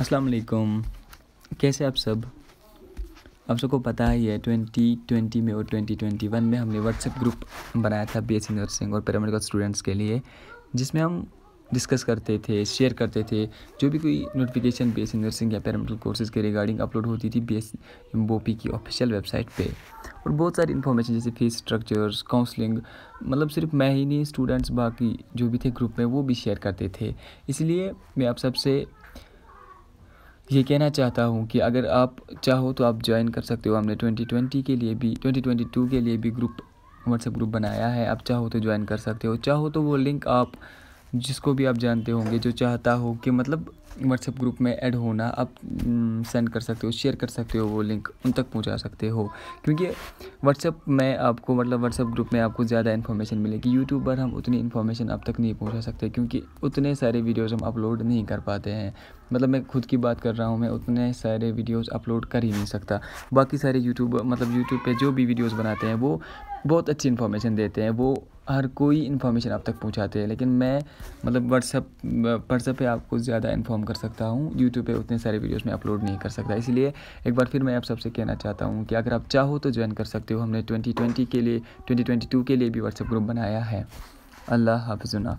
अस्सलाम वालेकुम कैसे आप सब आप सबको पता ही है 2020 में और 2021 में हमने व्हाट्सएप ग्रुप बनाया था बी एस सी नर्सिंग और पैरामेडिकल स्टूडेंट्स के लिए जिसमें हम डिस्कस करते थे शेयर करते थे जो भी कोई notification B S C nursing या पैरामेडिकल कोर्सेज़ के रिगार्डिंग अपलोड होती थी बी एस बोपी की ऑफिशियल वेबसाइट पे और बहुत सारी इन्फॉर्मेशन जैसे फीस स्ट्रक्चर्स काउंसलिंग मतलब सिर्फ मैं ही नहीं स्टूडेंट्स बाकी जो भी थे ग्रुप में वो भी शेयर करते थे इसलिए मैं आप सबसे ये कहना चाहता हूँ कि अगर आप चाहो तो आप ज्वाइन कर सकते हो हमने 2020 के लिए भी 2022 के लिए भी ग्रुप व्हाट्सएप ग्रुप बनाया है आप चाहो तो ज्वाइन कर सकते हो चाहो तो वो लिंक आप जिसको भी आप जानते होंगे जो चाहता हो कि मतलब व्हाट्सएप ग्रुप में ऐड होना आप सेंड mm, कर सकते हो शेयर कर सकते हो वो लिंक उन तक पहुंचा सकते हो क्योंकि व्हाट्सएप में आपको मतलब व्हाट्सएप ग्रुप में आपको ज़्यादा इन्फॉर्मेशन मिलेगी यूट्यूब पर हम उतनी इन्फॉर्मेशन आप तक नहीं पहुंचा सकते क्योंकि उतने सारे वीडियोज़ हम अपलोड नहीं कर पाते हैं मतलब मैं खुद की बात कर रहा हूँ मैं उतने सारे वीडियोज़ अपलोड कर ही नहीं सकता बाकी सारे यूट्यूब मतलब यूट्यूब पर जो भी वीडियोज़ बनाते हैं वो बहुत अच्छी इन्फॉर्मेशन देते हैं वो हर कोई इन्फॉर्मेशन आप तक पहुँचाते हैं लेकिन मैं मतलब व्हाट्सएप व्हाट्सएप पर आपको ज़्यादा इन्फॉर्म कर सकता हूँ यूट्यूब पे उतने सारे वीडियोस में अपलोड नहीं कर सकता इसलिए एक बार फिर मैं आप सबसे कहना चाहता हूँ कि अगर आप चाहो तो ज्वाइन कर सकते हो हमने 2020 के लिए 2022 के लिए भी व्हाट्सएप ग्रुप बनाया है अल्लाह हाफिजुना